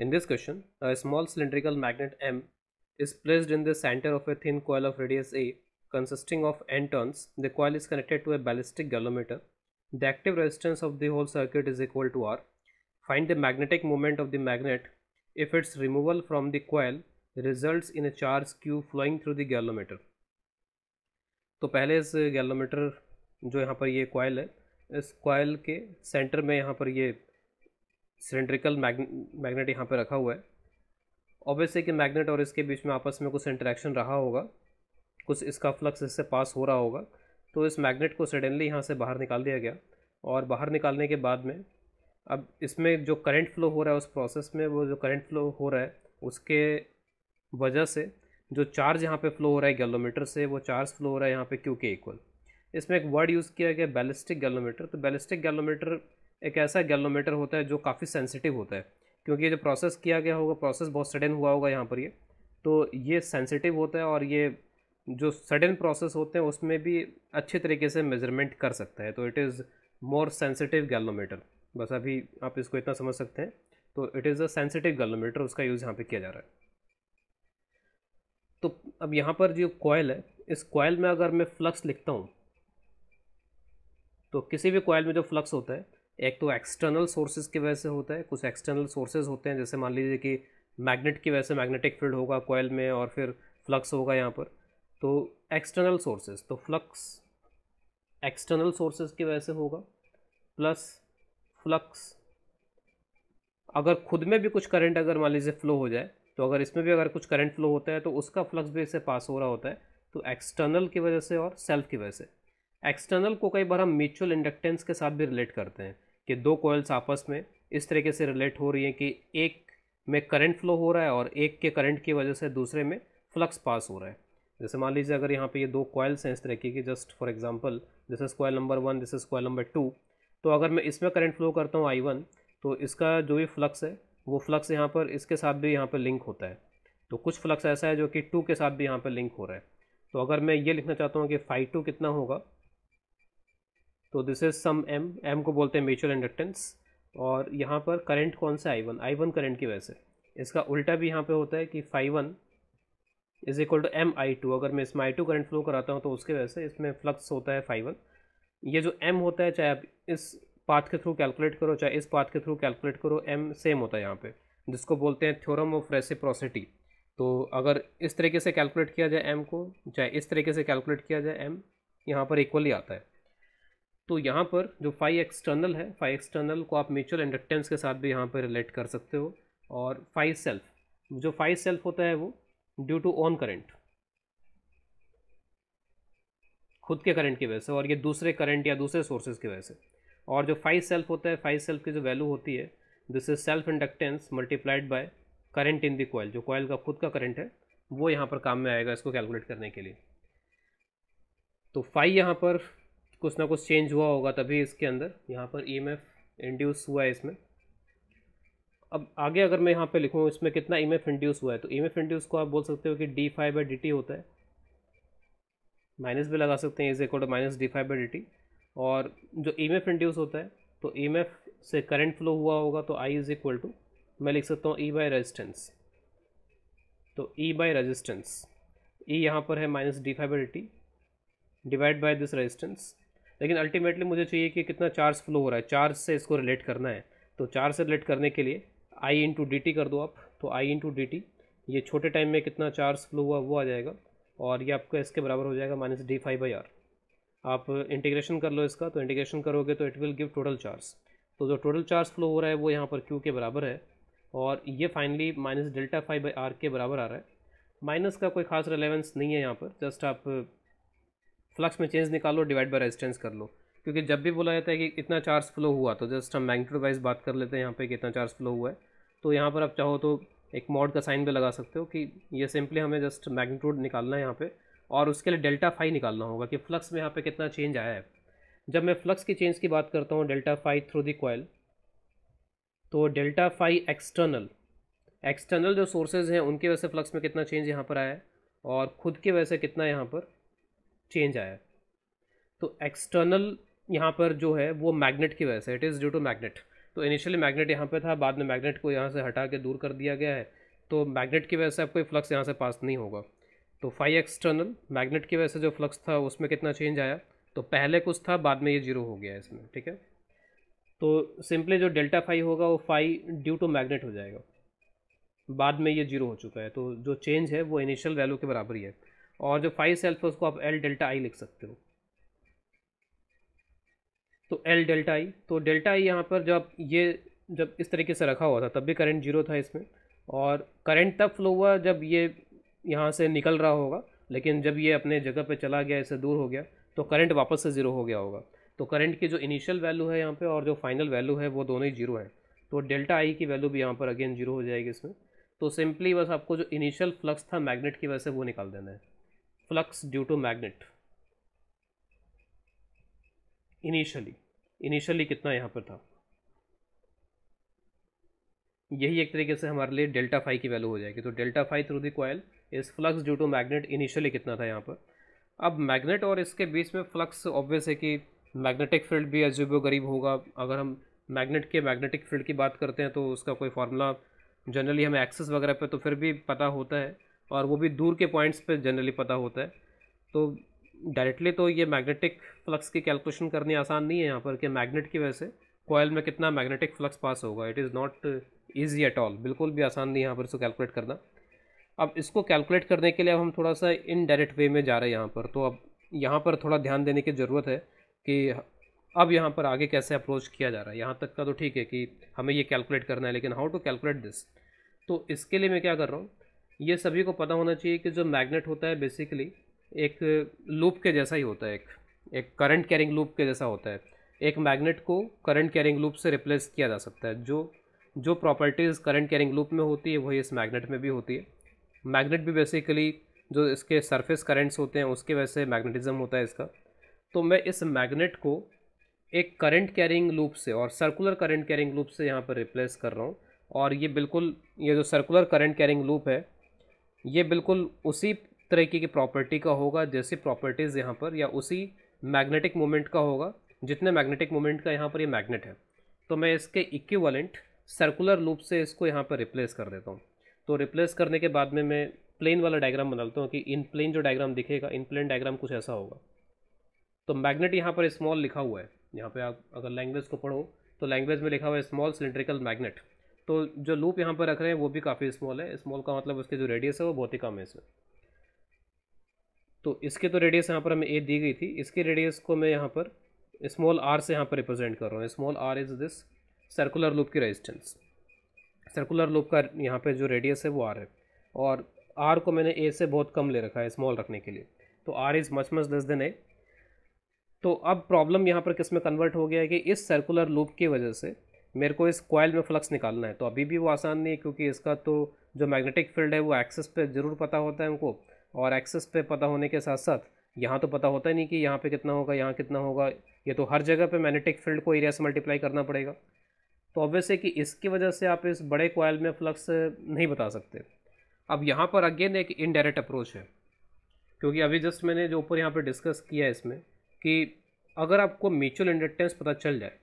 In this question, a small cylindrical magnet M is placed in the center of a thin coil of radius A consisting of N turns. The coil is connected to a ballistic galvanometer. The active resistance of the whole circuit is equal to R. Find the magnetic moment of the magnet if its removal from the coil results in a charge Q flowing through the galvanometer. तो पहले इस galvanometer जो यहाँ पर ये coil है इस coil के सेंटर में यहाँ पर ये सिलेंड्रिकल मैग्नेट यहाँ पे रखा हुआ है ऑब्वियसली कि मैग्नेट और इसके बीच में आपस में कुछ इंटरेक्शन रहा होगा कुछ इसका फ्लक्स इससे पास हो रहा होगा तो इस मैग्नेट को सडनली यहाँ से बाहर निकाल दिया गया और बाहर निकालने के बाद में अब इसमें जो करंट फ्लो हो रहा है उस प्रोसेस में वो जो करंट फ्लो हो रहा है उसके वजह से जो चार्ज यहाँ पे फ्लो हो रहा है गैलोमीटर से वो चार्ज फ्लो हो रहा है यहाँ पे क्यू के इक्वल इसमें एक वर्ड यूज़ किया गया बैलिस्टिक गैलोमीटर तो बैलिस्टिक गैलोमीटर एक ऐसा गैलोमीटर होता है जो काफ़ी सेंसिटिव होता है क्योंकि ये जो प्रोसेस किया गया होगा प्रोसेस बहुत सडन हुआ होगा यहाँ पर ये तो ये सेंसिटिव होता है और ये जो सडन प्रोसेस होते हैं उसमें भी अच्छे तरीके से मेजरमेंट कर सकता है तो it is more sensitive galvanometer बस अभी आप इसको इतना समझ सकते हैं तो it is a sensitive galvanometer उसका यूज़ यहाँ पर किया जा रहा है तो अब यहाँ पर जो कॉयल है इस कॉयल में अगर मैं फ्लक्स लिखता हूँ तो किसी भी कॉयल में जो फ्लक्स होता है एक तो एक्सटर्नल सोर्सेज की वजह से होता है कुछ एक्सटर्नल सोर्सेज होते हैं जैसे मान लीजिए कि मैग्नेट की वजह से मैग्नेटिक फील्ड होगा कोयल में और फिर फ्लक्स होगा यहाँ पर तो एक्सटर्नल सोर्सेज तो फ्लक्स एक्सटर्नल सोर्सेज की वजह से होगा प्लस फ्लक्स अगर खुद में भी कुछ करंट अगर मान लीजिए फ्लो हो जाए तो अगर इसमें भी अगर कुछ करंट फ्लो होता है तो उसका फ्लक्स भी इससे पास हो रहा होता है तो एक्सटर्नल की वजह से और सेल्फ की वजह से एक्सटर्नल को कई बार हम म्यूचुअल इंडक्टेंस के साथ भी रिलेट करते हैं कि दो कोयल्स आपस में इस तरीके से रिलेट हो रही हैं कि एक में करंट फ्लो हो रहा है और एक के करंट की वजह से दूसरे में फ्लक्स पास हो रहा है जैसे मान लीजिए अगर यहाँ पे ये दो कॉयल्स हैं इस तरीके की just for example this is coil number one this is coil number two तो अगर मैं इसमें करंट फ्लो करता हूँ आई वन तो इसका जो भी फ्लक्स है वो फ्लक्स यहाँ पर इसके साथ भी यहाँ पर लिंक होता है तो कुछ फ्लक्स ऐसा है जो कि टू के साथ भी यहाँ पर लिंक हो रहा है तो अगर मैं ये लिखना चाहता हूँ कि फाइव टू कितना होगा तो this is some M M को बोलते हैं म्यूचुअल इंडक्टेंस और यहाँ पर करंट कौन सा I one I one current की वजह से इसका उल्टा भी यहाँ पे होता है कि phi one is equal to M I two अगर मैं इसमें आई टू करंट फ्लो कराता हूँ तो उसके वजह से इसमें फ्लक्स होता है फाई वन ये जो एम होता है चाहे आप इस पाथ के थ्रू कैलकुलेट करो चाहे इस पाथ के थ्रू कैलकुलेट करो एम सेम होता है यहाँ पर जिसको बोलते हैं थ्योरम ऑफ रेसिप्रोसिटी तो अगर इस तरीके से कैलकुलेट किया जाए एम को चाहे इस तरीके से कैलकुलेट किया जाए एम यहाँ पर इक्वली आता है तो यहाँ पर जो फाइव एक्सटर्नल है फाइव एक्सटर्नल को आप म्यूचुअल इंडक्टेंस के साथ भी यहाँ पर रिलेट कर सकते हो और फाइव सेल्फ जो फाइव सेल्फ होता है वो ड्यू टू ऑन करंट खुद के करंट की वजह से और ये दूसरे करंट या दूसरे सोर्सेज की वजह से और जो फाइव सेल्फ होता है फाइव सेल्फ की जो वैल्यू होती है this is self inductance multiplied by current in the coil जो कोयल का खुद का करंट है वो यहाँ पर काम में आएगा इसको कैलकुलेट करने के लिए तो फाइव यहाँ पर कुछ ना कुछ चेंज हुआ होगा तभी इसके अंदर यहाँ पर ई e इंड्यूस हुआ है इसमें अब आगे अगर मैं यहाँ पे लिखूँ इसमें कितना ई e इंड्यूस हुआ है तो ई e इंड्यूस को आप बोल सकते हो कि डी फाइव बाई होता है माइनस भी लगा सकते हैं is equal to minus d phi by और जो ई इंड्यूस होता है तो ई से करंट फ्लो हुआ होगा तो आई इज़ इक्वल टू मैं लिख सकता हूँ ई बाई रजिस्टेंस तो ई बाई रजिस्टेंस ई यहाँ पर है minus d phi by divide by this resistance लेकिन अल्टीमेटली मुझे चाहिए कि कितना चार्ज फ्लो हो रहा है चार्ज से इसको रिलेट करना है तो चार्ज से रिलेट करने के लिए आई इंटू डी टी कर दो आप तो आई इंटू डी टी ये छोटे टाइम में कितना चार्ज फ्लो हुआ वो आ जाएगा और ये आपको एस के बराबर हो जाएगा minus d phi by R आप इंटीग्रेशन कर लो इसका तो इंटीग्रेशन करोगे तो it will give total charge तो जो टोटल चार्ज फ्लो हो रहा है वो यहाँ पर क्यू के बराबर है और ये finally minus delta phi by R के बराबर आ रहा है माइनस का कोई खास रिलेवेंस नहीं है यहाँ पर जस्ट आप फ्लक्स में चेंज निकालो डिवाइड बाय रेजिस्टेंस कर लो क्योंकि जब भी बोला जाता है कि इतना चार्ज फ्लो हुआ तो जस्ट हम मैग्नीट्यूड वाइज बात कर लेते हैं यहाँ पे इतना चार्ज फ्लो हुआ है तो यहाँ पर आप चाहो तो एक मॉड का साइन भी लगा सकते हो कि ये सिंपली हमें जस्ट मैग्नीट्यूड निकालना है यहाँ पर और उसके लिए डेल्टा फाइव निकालना होगा कि फ्लक्स में यहाँ पर कितना चेंज आया है जब मैं फ्लक्स की चेंज की बात करता हूँ delta phi through the coil तो डेल्टा फाइव एक्सटर्नल एक्सटर्नल जो सोर्सेज हैं उनके वजह से फ्लक्स में कितना चेंज यहाँ पर आया है और ख़ुद के वजह से कितना यहाँ पर चेंज आया तो एक्सटर्नल यहाँ पर जो है वो मैग्नेट की वजह से it is due to magnet तो इनिशियली मैग्नेट यहाँ पे था बाद में मैग्नेट को यहाँ से हटा के दूर कर दिया गया है तो मैग्नेट की वजह से अब कोई फ्लक्स यहाँ से पास नहीं होगा तो फाइव एक्सटर्नल मैग्नेट की वजह से जो फ्लक्स था उसमें कितना चेंज आया तो पहले कुछ था बाद में ये जीरो हो गया इसमें ठीक है तो सिंपली जो डेल्टा फाइव होगा वो फाइव ड्यू टू मैग्नेट हो जाएगा बाद में ये जीरो हो चुका है तो जो चेंज है वो इनिशियल वैल्यू के बराबर ही है और जो फाइव सेल्फ है उसको आप एल डेल्टा आई लिख सकते हो तो एल डेल्टा आई तो डेल्टा आई यहाँ पर जब ये जब इस तरीके से रखा हुआ था तब भी करंट जीरो था इसमें और करंट तब फ्लो हुआ जब ये यहाँ से निकल रहा होगा लेकिन जब ये अपने जगह पे चला गया इससे दूर हो गया तो करंट वापस से ज़ीरो हो गया होगा तो करंट की जो इनिशियल वैल्यू है यहाँ पे और जो फाइनल वैल्यू है वो दोनों ही जीरो हैं तो डेल्टा आई की वैल्यू भी यहाँ पर अगेन जीरो हो जाएगी इसमें तो सिंपली बस आपको जो इनिशियल फ्लक्स था मैग्नेट की वजह से वो निकाल देना है flux due to magnet initially initially कितना यहाँ पर था यही एक तरीके से हमारे लिए डेल्टा फाइव की वैल्यू हो जाएगी तो delta phi through the coil इस flux due to magnet initially कितना था यहाँ पर अब मैग्नेट और इसके बीच में फ्लक्स ऑब्वियस है कि मैग्नेटिक फील्ड भी अजीबो गरीब होगा अगर हम मैग्नेट के मैग्नेटिक फील्ड की बात करते हैं तो उसका कोई फार्मूला जनरली हमें एक्सेस वगैरह पे तो फिर भी पता होता है और वो भी दूर के पॉइंट्स पे जनरली पता होता है तो डायरेक्टली तो ये मैग्नेटिक फ्लक्स की कैलकुलेशन करनी आसान नहीं है यहाँ पर कि मैग्नेट की वजह से कोयल में कितना मैग्नेटिक फ्लक्स पास होगा it is not easy at all बिल्कुल भी आसान नहीं यहाँ पर इसको कैलकुलेट करना अब इसको कैलकुलेट करने के लिए अब हम थोड़ा सा इनडायरेक्ट वे में जा रहे हैं यहाँ पर तो अब यहाँ पर थोड़ा ध्यान देने की ज़रूरत है कि अब यहाँ पर आगे कैसे अप्रोच किया जा रहा है यहाँ तक का तो ठीक है कि हमें ये कैलकुलेट करना है लेकिन हाउ टू कैलकुलेट दिस तो इसके लिए मैं क्या कर रहा हूँ ये सभी को पता होना चाहिए कि जो मैग्नेट होता है बेसिकली एक लूप के जैसा ही होता है एक एक करंट कैरिंग लूप के जैसा होता है एक मैग्नेट को करंट कैरिंग लूप से रिप्लेस किया जा सकता है जो जो प्रॉपर्टीज़ करंट कैरिंग लूप में होती है वही इस मैग्नेट में भी होती है मैग्नेट भी बेसिकली जो इसके सरफेस करंट्स होते हैं उसके वजह से मैग्नेटिज़म होता है इसका तो मैं इस मैग्नेट को एक करंट कैरिंग लूप से और सर्कुलर करंट कैरिंग लूप से यहाँ पर रिप्लेस कर रहा हूँ और ये बिल्कुल ये जो सर्कुलर करंट कैरिंग लूप है ये बिल्कुल उसी तरीके की प्रॉपर्टी का होगा जैसे प्रॉपर्टीज़ यहाँ पर या उसी मैग्नेटिक मोमेंट का होगा जितने मैग्नेटिक मोमेंट का यहाँ पर ये यह मैग्नेट है तो मैं इसके इक्विवेलेंट सर्कुलर लूप से इसको यहाँ पर रिप्लेस कर देता हूँ तो रिप्लेस करने के बाद में मैं प्लेन वाला डायग्राम बनाता हूँ कि इन प्लेन जो डायग्राम दिखेगा इन प्लेन डायग्राम कुछ ऐसा होगा तो मैग्नेट यहाँ पर स्मॉल लिखा हुआ है यहाँ पर आप अगर लैंग्वेज को पढ़ो तो लैंग्वेज में लिखा हुआ है स्मॉल सिलेंड्रिकल मैग्नेट तो जो लूप यहाँ पर रख रहे हैं वो भी काफ़ी स्मॉल है स्मॉल का मतलब उसके जो रेडियस है वो बहुत ही कम है इसमें तो इसके तो रेडियस यहाँ पर हमें ए दी गई थी इसके रेडियस को मैं यहाँ पर स्मॉल आर से यहाँ पर रिप्रेजेंट कर रहा हूँ small r is this circular loop की रेजिस्टेंस सर्कुलर लूप का यहाँ पर जो रेडियस है वो आर है और आर को मैंने ए से बहुत कम ले रखा है स्मॉल रखने के लिए तो R is much much less than A तो अब प्रॉब्लम यहाँ पर किस में कन्वर्ट हो गया है कि इस सर्कुलर लूप की वजह से मेरे को इस कॉयल में फ्लक्स निकालना है तो अभी भी वो आसान नहीं है क्योंकि इसका तो जो मैग्नेटिक फील्ड है वो एक्सेस पे ज़रूर पता होता है उनको और एक्सेस पे पता होने के साथ साथ यहाँ तो पता होता ही नहीं कि यहाँ पे कितना होगा यहाँ कितना होगा ये तो हर जगह पे मैग्नेटिक फील्ड को एरिया से मल्टीप्लाई करना पड़ेगा तो ऑब्वियस है कि इसकी वजह से आप इस बड़े कॉयल में फ्लक्स नहीं बता सकते अब यहाँ पर अगेन एक इनडायरेक्ट अप्रोच है क्योंकि अभी जस्ट मैंने जो ऊपर यहाँ पर डिस्कस किया है इसमें कि अगर आपको म्यूचुअल इंडक्टेंस पता चल जाए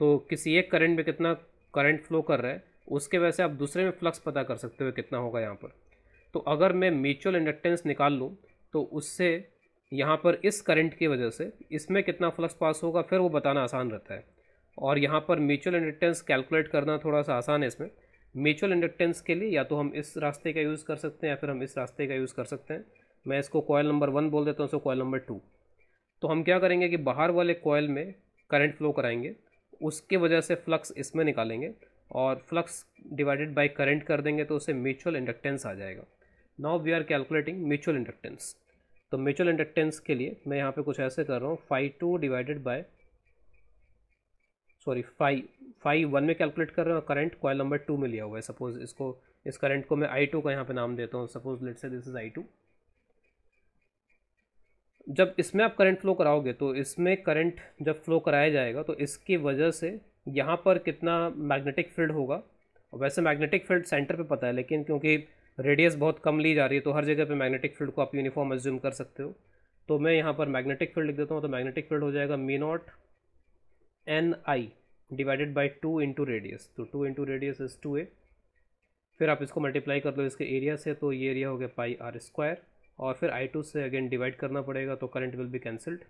तो किसी एक करंट में कितना करंट फ्लो कर रहा है उसके वजह से आप दूसरे में फ्लक्स पता कर सकते हो कितना होगा यहाँ पर तो अगर मैं म्यूचुअल इंडक्टेंस निकाल लूँ तो उससे यहाँ पर इस करंट की वजह से इसमें कितना फ्लक्स पास होगा फिर वो बताना आसान रहता है और यहाँ पर म्यूचुअल इंडक्टेंस कैलकुलेट करना थोड़ा सा आसान है इसमें म्यूचुअल इंडक्टेंस के लिए या तो हम इस रास्ते का यूज़ कर सकते हैं या फिर हम इस रास्ते का यूज़ कर सकते हैं मैं इसको कॉयल नंबर वन बोल देता हूँ उसको कॉयल नंबर टू तो हम क्या करेंगे कि बाहर वाले कॉयल में करंट फ्लो कराएंगे उसके वजह से फ्लक्स इसमें निकालेंगे और फ्लक्स डिवाइडेड बाय करंट कर देंगे तो उसे म्यूचुअल इंडक्टेंस आ जाएगा now we are calculating mutual inductance तो म्यूचुअल इंडक्टेंस के लिए मैं यहाँ पे कुछ ऐसे कर रहा हूँ phi two divided by sorry phi phi one में कैलकुलेट कर रहे हैं और करंट कॉयल नंबर टू में लिया हुआ है सपोज़ इसको इस करंट को मैं आई टू का यहाँ पे नाम देता हूँ suppose let say this is I two जब इसमें आप करंट फ्लो कराओगे तो इसमें करंट जब फ्लो कराया जाएगा तो इसकी वजह से यहाँ पर कितना मैग्नेटिक फील्ड होगा वैसे मैग्नेटिक फील्ड सेंटर पे पता है लेकिन क्योंकि रेडियस बहुत कम ली जा रही है तो हर जगह पे मैग्नेटिक फील्ड को आप यूनिफॉर्म एज्यूम कर सकते हो तो मैं यहाँ पर मैग्नेटिक फील्ड लिख देता हूँ तो मैग्नेटिक फील्ड हो जाएगा mu naught N I divided by two into radius तो two into radius is two A फिर आप इसको मल्टीप्लाई कर लो इसके एरिया से तो ये एरिया हो गया पाई आर स्क्वायर और फिर आई टू से अगेन डिवाइड करना पड़ेगा तो करंट विल बी कैंसल्ड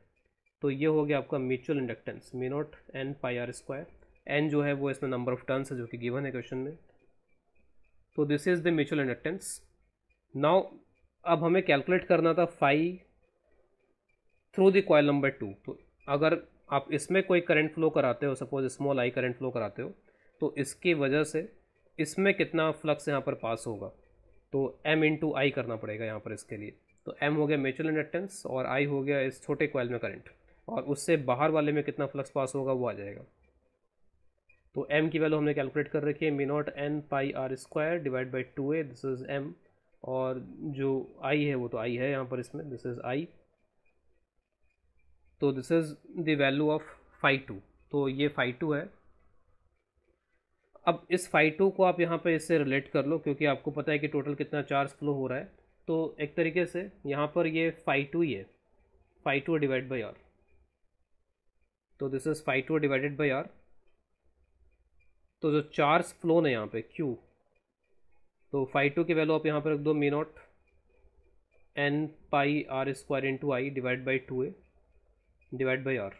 तो ये हो गया आपका mutual inductance mu naught N pi R square N जो है वो इसमें नंबर ऑफ टर्न्स है जो कि गिवन है क्वेश्चन में तो this is the mutual inductance now अब हमें कैलकुलेट करना था phi through the coil number two तो अगर आप इसमें कोई करंट फ्लो कराते हो suppose small I current flow कराते हो तो इसकी वजह से इसमें कितना फ्लक्स यहाँ पर पास होगा तो m इंटू आई करना पड़ेगा यहाँ पर इसके लिए तो m हो गया म्यूचुअल इंडक्टेंस और i हो गया इस छोटे क्वाइल में करंट और उससे बाहर वाले में कितना फ्लक्स पास होगा वो आ जाएगा तो m की वैल्यू हमने कैलकुलेट कर रखी है mu naught N pi R square divide by two A this is m और जो i है वो तो i है यहाँ पर इसमें दिस इज़ i तो this is the value of phi two तो ये फाइव टू है अब इस फाइटो को आप यहाँ पर इससे रिलेट कर लो क्योंकि आपको पता है कि टोटल कितना चार्ज फ्लो हो रहा है तो एक तरीके से यहाँ पर ये फाइटो ही है टू डिवाइड बाई आर तो this is two divided by R तो जो चार्ज फ्लो ने यहाँ पे क्यू तो टू की वैल्यू आप यहाँ पर रख दो mu naught N pi R square in two I divide by two A divide by R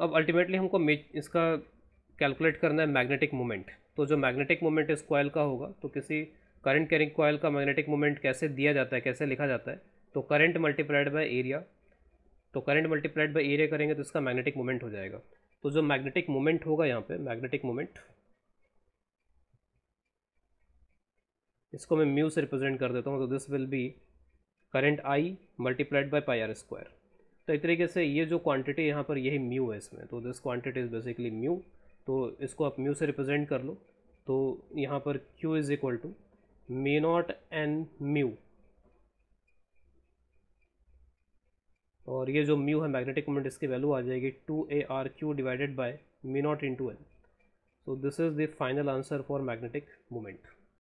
अब अल्टीमेटली हमको इसका कैलकुलेट करना है मैग्नेटिक मोमेंट तो जो मैग्नेटिक मोमेंट इस कॉयल का होगा तो किसी करंट कैरिंग कॉयल का मैग्नेटिक मोमेंट कैसे दिया जाता है कैसे लिखा जाता है तो करंट मल्टीप्लाइड बाय एरिया तो करंट मल्टीप्लाइड बाय एरिया करेंगे तो इसका मैग्नेटिक मोमेंट हो जाएगा तो जो मैग्नेटिक मोमेंट होगा यहाँ पे मैग्नेटिक मोमेंट इसको मैं म्यू से रिप्रेजेंट कर देता हूँ तो this will be current I multiplied by pi R square तो एक तरीके से ये जो क्वांटिटी यहाँ पर यही म्यू है इसमें तो this quantity is basically mu तो इसको आप म्यू से रिप्रेजेंट कर लो तो यहाँ पर Q is equal to mu naught N mu और ये जो म्यू है मैग्नेटिक मोमेंट इसकी वैल्यू आ जाएगी two A R Q divided by mu naught in two N so this is the final answer for magnetic moment